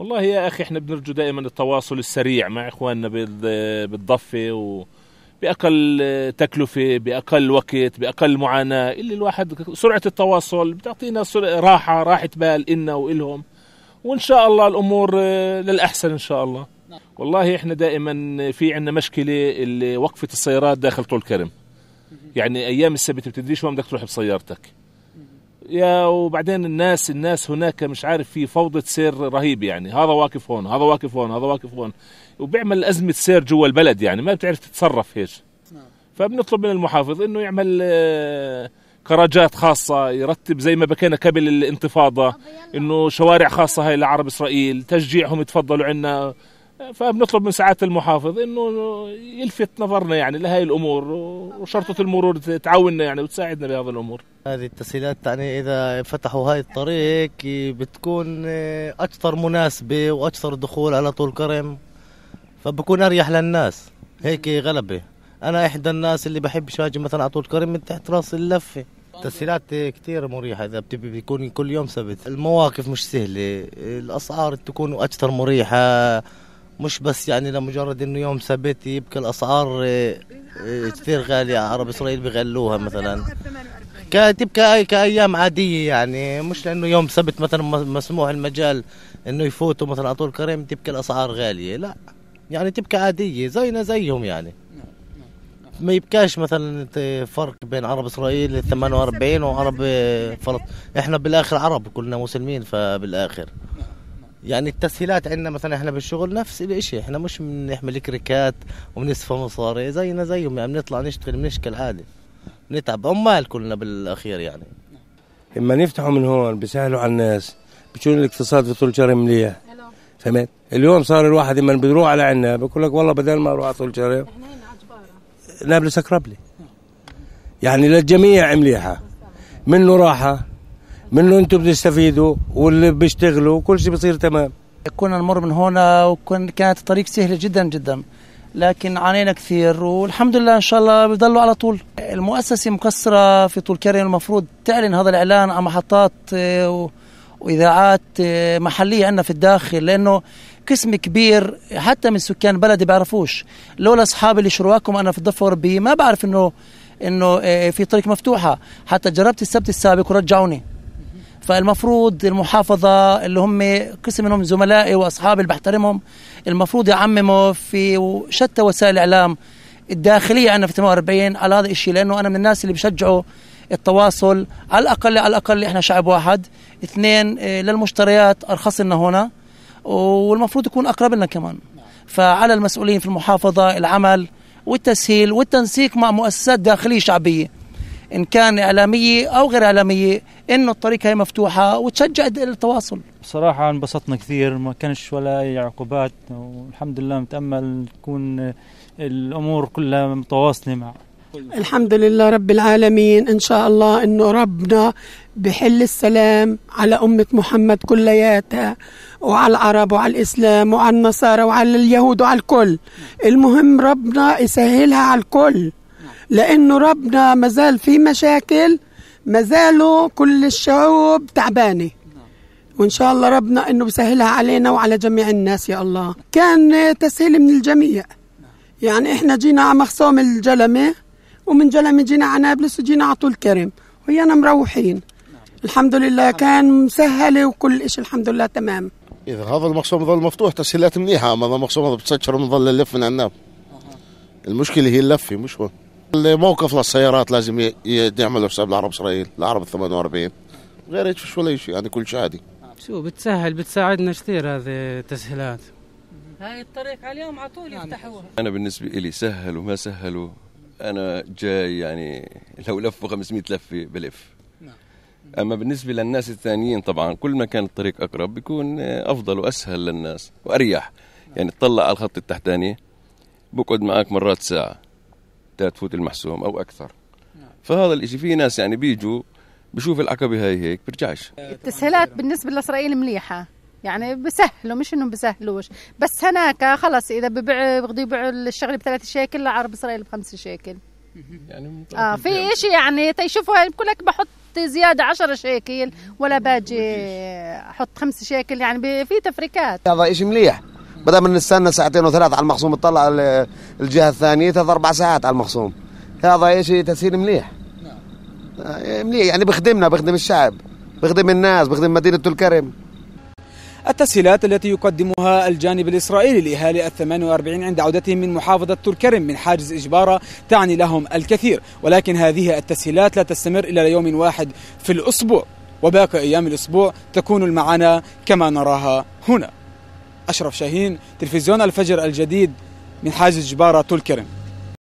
والله يا اخي احنا بنرجو دائما التواصل السريع مع اخواننا بالضفه و باقل تكلفه باقل وقت باقل معاناه اللي الواحد سرعه التواصل بتعطينا راحه راحه بال النا والهم وان شاء الله الامور آه، للاحسن ان شاء الله والله احنا دائما في عندنا مشكله اللي وقفه السيارات داخل طول كرم يعني ايام السبت بتدريش وين بدك تروح بسيارتك يا وبعدين الناس الناس هناك مش عارف في فوضى سير رهيب يعني هذا واقف هون هذا واقف هون هذا واقف هون وبيعمل ازمه سير جوا البلد يعني ما بتعرف تتصرف هيك نعم. فبنطلب من المحافظ انه يعمل آه، كراجات خاصة يرتب زي ما بكينا قبل الانتفاضة انه شوارع خاصة هاي لعرب اسرائيل تشجيعهم يتفضلوا عنا فبنطلب من سعاده المحافظ انه يلفت نظرنا يعني لهي الامور وشرطه المرور تعاوننا يعني وتساعدنا بهذه الامور هذه التسهيلات يعني اذا فتحوا هاي الطريق بتكون اكثر مناسبه واكثر دخول على طول كرم فبكون اريح للناس هيك غلبه انا احدى الناس اللي بحبش اجي مثلا على طول كرم من تحت راس اللفه تسهيلات كثير مريحة إذا بتبي بيكون كل يوم سبت المواقف مش سهلة الأسعار تكون أكثر مريحة مش بس يعني لمجرد انه يوم سبت يبقى الاسعار آه، آه، كثير غاليه عرب اسرائيل بغلوها مثلا تبقى كايام عاديه يعني مش لانه يوم سبت مثلا مسموح المجال انه يفوتوا مثلا على طول كريم تبقى الاسعار غاليه لا يعني تبقى عاديه زينا زيهم يعني ما يبكاش مثلا فرق بين عرب اسرائيل 48 وعرب آه، فلسطين احنا بالاخر عرب كلنا مسلمين فبالاخر يعني التسهيلات عندنا مثلا احنا بالشغل نفس الاشي احنا مش بنحمل كريكات وبنسفى مصاري زينا زيهم يعني بنطلع نشتغل بنشكل عادي بنتعب عمال كلنا بالاخير يعني اما نفتحوا من هون بيسهلوا على الناس بتشون الاقتصاد في طول شهر مليح فهمت اليوم صار الواحد اما بيروح على عنا بقول لك والله بدل ما اروح على طول شهر نابلس اقرب لي يعني للجميع مليحه منه راحه منه انتم بتستفيدوا واللي بيشتغلوا وكل شيء بصير تمام كنا نمر من هنا وكان كانت الطريق سهله جدا جدا لكن عانينا كثير والحمد لله ان شاء الله بضلوا على طول المؤسسه مكسره في طول كرم المفروض تعلن هذا الاعلان على محطات آه، واذاعات آه، محليه عندنا في الداخل لانه قسم كبير حتى من سكان بلدي بعرفوش لولا اصحابي اللي شرواكم انا في الضفه الاوروبيه ما بعرف انه انه آه، في طريق مفتوحه حتى جربت السبت السابق ورجعوني فالمفروض المحافظة اللي هم قسم منهم زملائي وأصحابي اللي بحترمهم المفروض يعمموا في شتى وسائل الإعلام الداخلية عندنا في 48 على هذا الشيء لأنه أنا من الناس اللي بشجعوا التواصل على الأقل على الأقل إحنا شعب واحد اثنين آه، للمشتريات أرخص لنا هنا والمفروض يكون أقرب لنا كمان فعلى المسؤولين في المحافظة العمل والتسهيل والتنسيق مع مؤسسات داخلية شعبية ان كان اعلاميه او غير اعلاميه انه الطريق هي مفتوحه وتشجع التواصل بصراحه انبسطنا كثير ما كانش ولا اي عقوبات والحمد لله متامل تكون الامور كلها متواصله مع الحمد لله رب العالمين ان شاء الله انه ربنا بحل السلام على امه محمد كلياتها وعلى العرب وعلى الاسلام وعلى النصارى وعلى اليهود وعلى الكل المهم ربنا يسهلها على الكل لأنه ربنا مازال في مشاكل مازالوا كل الشعوب تعبانة وإن شاء الله ربنا أنه بسهلها علينا وعلى جميع الناس يا الله كان تسهيل من الجميع يعني إحنا جينا على مخصوم الجلمة ومن جلمة جينا على نابلس وجينا على طول كرم ويانا مروحين الحمد لله كان مسهلة وكل شيء الحمد لله تمام إذا هذا المخصوم ظل مفتوح تسهيلات منيحة أما هذا المخصوم بتسكر بنظل نلف من عناب المشكلة هي اللفة مش هو الموقف للسيارات لازم يعملوا حساب العرب اسرائيل العرب 48 غير يشوفش ولا شيء يعني كل شيء عادي شو بتسهل بتساعدنا كثير هذه التسهيلات هاي الطريق اليوم على طول نعم. يفتحوها انا بالنسبه لي سهلوا ما سهلوا انا جاي يعني لو لفوا 500 لفه بلف نعم. اما بالنسبه للناس الثانيين طبعا كل ما كان الطريق اقرب بيكون افضل واسهل للناس واريح يعني تطلع على الخط التحتاني بقعد معك مرات ساعه حتى تفوت المحسوم او اكثر فهذا الاشي في ناس يعني بيجوا بشوف العقبه هاي هيك برجعش التسهيلات بالنسبه لاسرائيل مليحه يعني بسهلوا مش انهم بسهلوش بس هناك خلص اذا ببيع بغضي يبيعوا الشغله بثلاث شيكل لعرب اسرائيل بخمس شيكل يعني اه في شيء يعني تشوفوا بقول لك بحط زياده 10 شيكل ولا باجي احط خمس شيكل يعني في تفريكات هذا شيء مليح بدل ما نستنى ساعتين وثلاث على المخصوم تطلع الجهه الثانيه ثلاث اربع ساعات على المخصوم هذا شيء تسهيل مليح نعم مليح يعني بخدمنا بخدم الشعب بخدم الناس بخدم مدينه الكرم التسهيلات التي يقدمها الجانب الإسرائيلي لإهالي ال 48 عند عودتهم من محافظة تركرم من حاجز إجبارة تعني لهم الكثير ولكن هذه التسهيلات لا تستمر إلى يوم واحد في الأسبوع وباقي أيام الأسبوع تكون المعاناة كما نراها هنا أشرف شاهين تلفزيون الفجر الجديد من حاجز جبارة طول كرم